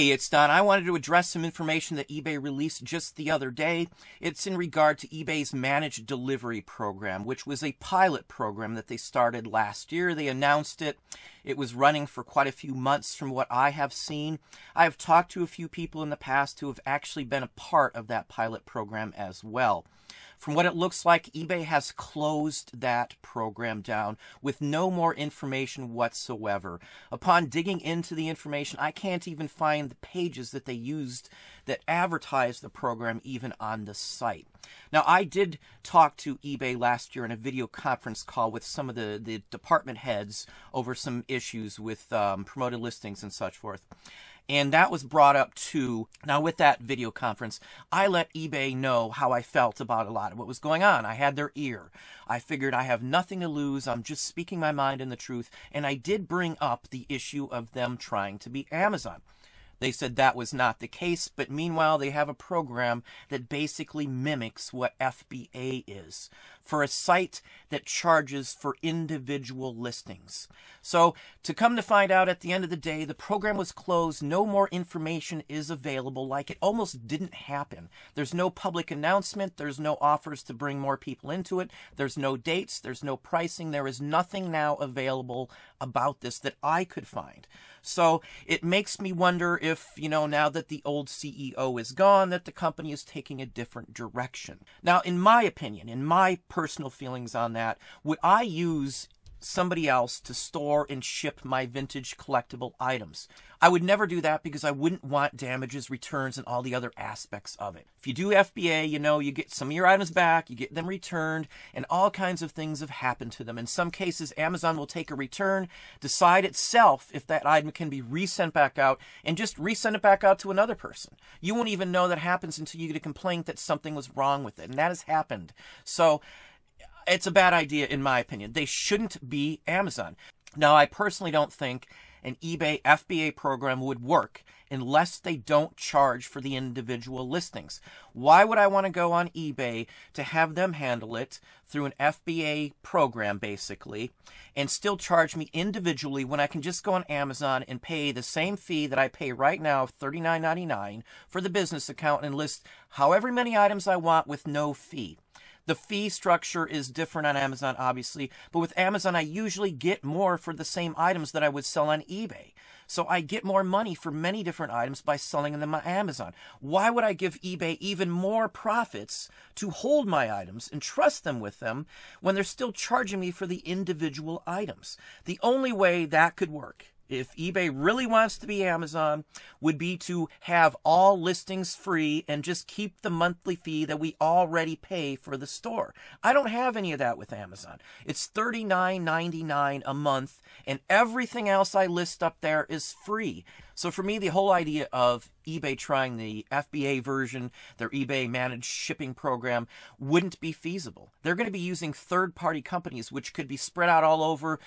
Hey, it's Don. I wanted to address some information that eBay released just the other day. It's in regard to eBay's managed delivery program, which was a pilot program that they started last year. They announced it. It was running for quite a few months from what I have seen. I have talked to a few people in the past who have actually been a part of that pilot program as well. From what it looks like, eBay has closed that program down with no more information whatsoever. Upon digging into the information, I can't even find the pages that they used that advertised the program even on the site. Now, I did talk to eBay last year in a video conference call with some of the, the department heads over some issues with um, promoted listings and such forth. And that was brought up too. Now, with that video conference, I let eBay know how I felt about a lot of what was going on. I had their ear. I figured I have nothing to lose. I'm just speaking my mind and the truth. And I did bring up the issue of them trying to be Amazon. They said that was not the case, but meanwhile, they have a program that basically mimics what FBA is for a site that charges for individual listings. So to come to find out at the end of the day, the program was closed. No more information is available like it almost didn't happen. There's no public announcement. There's no offers to bring more people into it. There's no dates. There's no pricing. There is nothing now available about this that I could find. So it makes me wonder if, you know, now that the old CEO is gone, that the company is taking a different direction. Now, in my opinion, in my personal personal feelings on that. Would I use somebody else to store and ship my vintage collectible items. I would never do that because I wouldn't want damages, returns, and all the other aspects of it. If you do FBA, you know, you get some of your items back, you get them returned, and all kinds of things have happened to them. In some cases, Amazon will take a return, decide itself if that item can be resent back out, and just resend it back out to another person. You won't even know that happens until you get a complaint that something was wrong with it, and that has happened. So, it's a bad idea in my opinion. They shouldn't be Amazon. Now, I personally don't think an eBay FBA program would work unless they don't charge for the individual listings. Why would I want to go on eBay to have them handle it through an FBA program, basically, and still charge me individually when I can just go on Amazon and pay the same fee that I pay right now, $39.99, for the business account and list however many items I want with no fee? The fee structure is different on Amazon, obviously, but with Amazon, I usually get more for the same items that I would sell on eBay. So I get more money for many different items by selling them on Amazon. Why would I give eBay even more profits to hold my items and trust them with them when they're still charging me for the individual items? The only way that could work if eBay really wants to be Amazon, would be to have all listings free and just keep the monthly fee that we already pay for the store. I don't have any of that with Amazon. It's $39.99 a month, and everything else I list up there is free. So for me, the whole idea of eBay trying the FBA version, their eBay managed shipping program, wouldn't be feasible. They're going to be using third-party companies, which could be spread out all over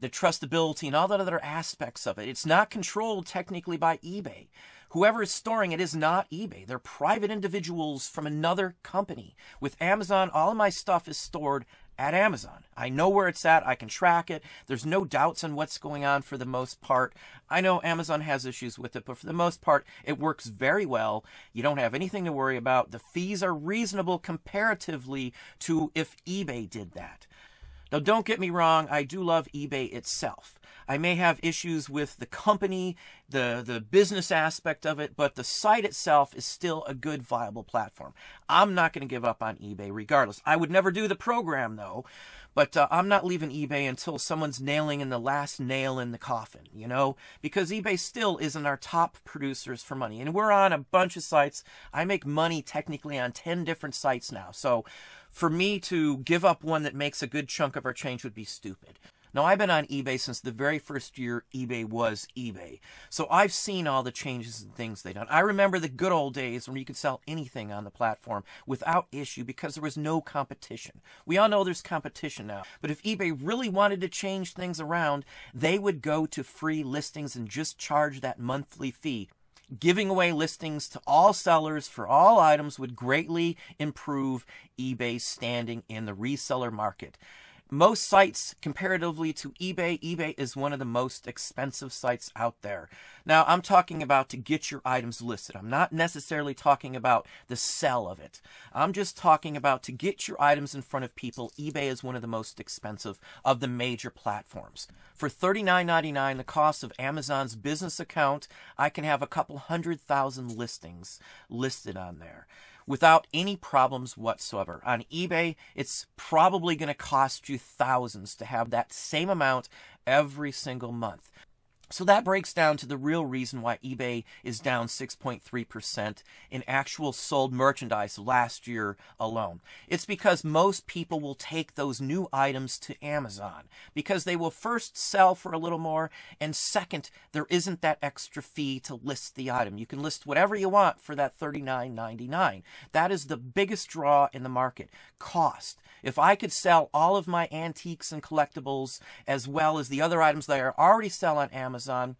the trustability and all the other aspects of it. It's not controlled technically by eBay. Whoever is storing it is not eBay. They're private individuals from another company. With Amazon, all of my stuff is stored at Amazon. I know where it's at. I can track it. There's no doubts on what's going on for the most part. I know Amazon has issues with it, but for the most part, it works very well. You don't have anything to worry about. The fees are reasonable comparatively to if eBay did that. Now, don't get me wrong, I do love eBay itself. I may have issues with the company, the, the business aspect of it, but the site itself is still a good, viable platform. I'm not going to give up on eBay regardless. I would never do the program, though, but uh, I'm not leaving eBay until someone's nailing in the last nail in the coffin, you know, because eBay still isn't our top producers for money. And we're on a bunch of sites. I make money technically on 10 different sites now. So, for me to give up one that makes a good chunk of our change would be stupid. Now, I've been on eBay since the very first year eBay was eBay. So I've seen all the changes and things they've done. I remember the good old days when you could sell anything on the platform without issue because there was no competition. We all know there's competition now. But if eBay really wanted to change things around, they would go to free listings and just charge that monthly fee. Giving away listings to all sellers for all items would greatly improve eBay's standing in the reseller market most sites comparatively to eBay, eBay is one of the most expensive sites out there. Now, I'm talking about to get your items listed. I'm not necessarily talking about the sell of it. I'm just talking about to get your items in front of people. eBay is one of the most expensive of the major platforms. For $39.99, the cost of Amazon's business account, I can have a couple hundred thousand listings listed on there without any problems whatsoever. On eBay, it's probably going to cost you thousands to have that same amount every single month. So that breaks down to the real reason why eBay is down 6.3% in actual sold merchandise last year alone. It's because most people will take those new items to Amazon because they will first sell for a little more and second, there isn't that extra fee to list the item. You can list whatever you want for that $39.99. That is the biggest draw in the market, cost. If I could sell all of my antiques and collectibles as well as the other items that I already sell on Amazon, Amazon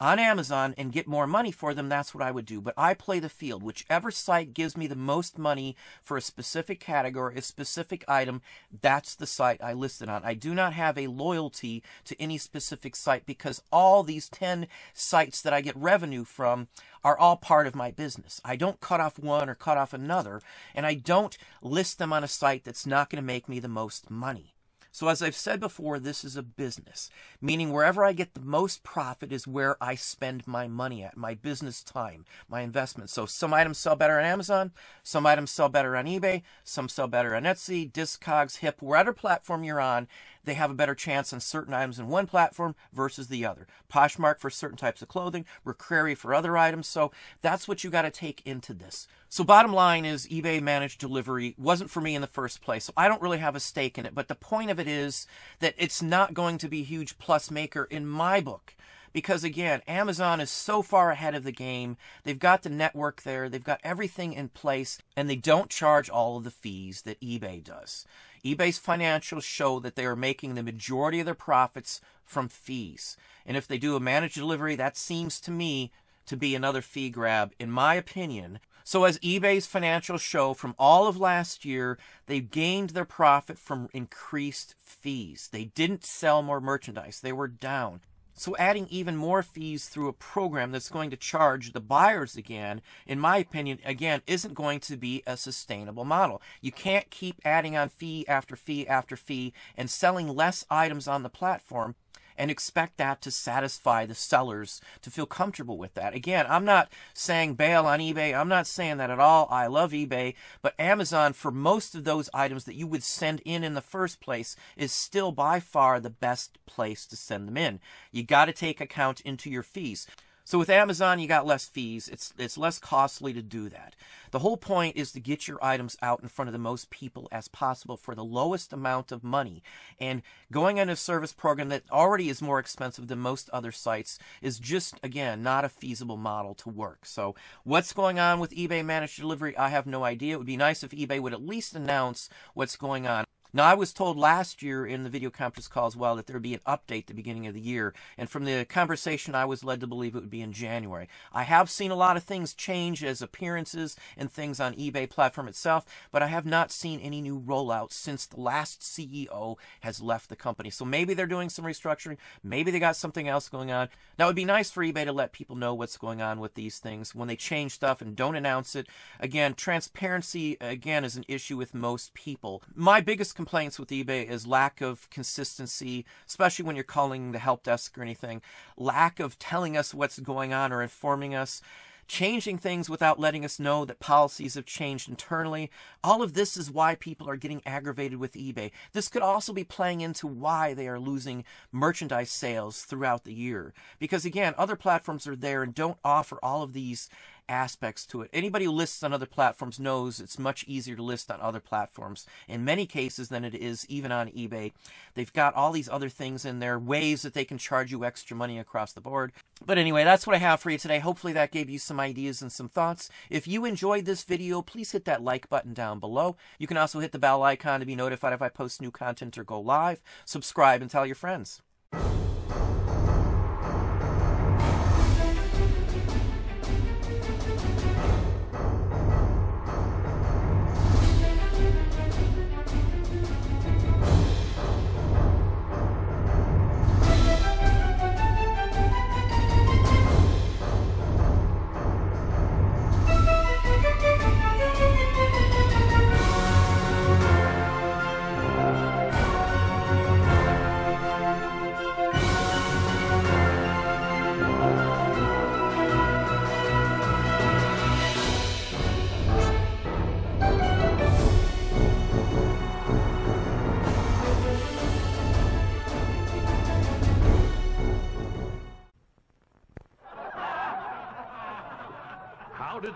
on Amazon and get more money for them, that's what I would do. But I play the field. Whichever site gives me the most money for a specific category, a specific item, that's the site I listed on. I do not have a loyalty to any specific site because all these 10 sites that I get revenue from are all part of my business. I don't cut off one or cut off another, and I don't list them on a site that's not going to make me the most money. So, as I've said before, this is a business, meaning wherever I get the most profit is where I spend my money at, my business time, my investment. So, some items sell better on Amazon, some items sell better on eBay, some sell better on Etsy, Discogs, Hip, whatever platform you're on, they have a better chance on certain items in one platform versus the other. Poshmark for certain types of clothing, Recrary for other items. So, that's what you got to take into this. So bottom line is eBay managed delivery wasn't for me in the first place. So I don't really have a stake in it. But the point of it is that it's not going to be a huge plus maker in my book. Because again, Amazon is so far ahead of the game. They've got the network there. They've got everything in place and they don't charge all of the fees that eBay does. eBay's financials show that they are making the majority of their profits from fees. And if they do a managed delivery, that seems to me to be another fee grab, in my opinion. So, as eBay's financials show from all of last year, they gained their profit from increased fees. They didn't sell more merchandise, they were down. So, adding even more fees through a program that's going to charge the buyers again, in my opinion, again, isn't going to be a sustainable model. You can't keep adding on fee after fee after fee and selling less items on the platform and expect that to satisfy the sellers to feel comfortable with that. Again, I'm not saying bail on eBay. I'm not saying that at all. I love eBay, but Amazon for most of those items that you would send in in the first place is still by far the best place to send them in. You got to take account into your fees. So with Amazon, you got less fees. It's it's less costly to do that. The whole point is to get your items out in front of the most people as possible for the lowest amount of money. And going on a service program that already is more expensive than most other sites is just again not a feasible model to work. So what's going on with eBay managed delivery? I have no idea. It would be nice if eBay would at least announce what's going on. Now, I was told last year in the video conference call as well that there would be an update the beginning of the year. And from the conversation, I was led to believe it would be in January. I have seen a lot of things change as appearances and things on eBay platform itself, but I have not seen any new rollouts since the last CEO has left the company. So maybe they're doing some restructuring. Maybe they got something else going on. Now, it would be nice for eBay to let people know what's going on with these things when they change stuff and don't announce it. Again, transparency, again, is an issue with most people. My biggest complaints with eBay is lack of consistency, especially when you're calling the help desk or anything, lack of telling us what's going on or informing us, changing things without letting us know that policies have changed internally. All of this is why people are getting aggravated with eBay. This could also be playing into why they are losing merchandise sales throughout the year. Because again, other platforms are there and don't offer all of these aspects to it. Anybody who lists on other platforms knows it's much easier to list on other platforms in many cases than it is even on eBay. They've got all these other things in there, ways that they can charge you extra money across the board. But anyway, that's what I have for you today. Hopefully that gave you some ideas and some thoughts. If you enjoyed this video, please hit that like button down below. You can also hit the bell icon to be notified if I post new content or go live. Subscribe and tell your friends.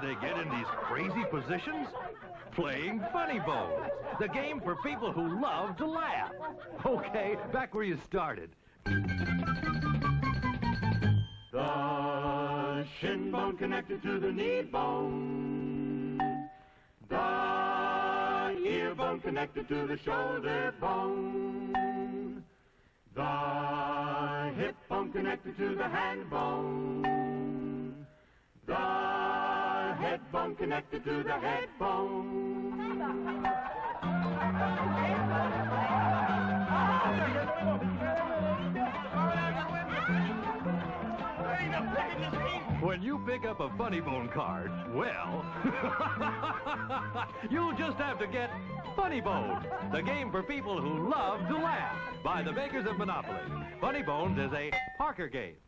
they get in these crazy positions? Playing Funny bones the game for people who love to laugh. Okay, back where you started. The shin bone connected to the knee bone. The ear bone connected to the shoulder bone. The hip bone connected to the hand bone. The connected to the When you pick up a funny bone card, well, you'll just have to get Funny Bone, the game for people who love to laugh by the makers of Monopoly. Funny Bones is a Parker game.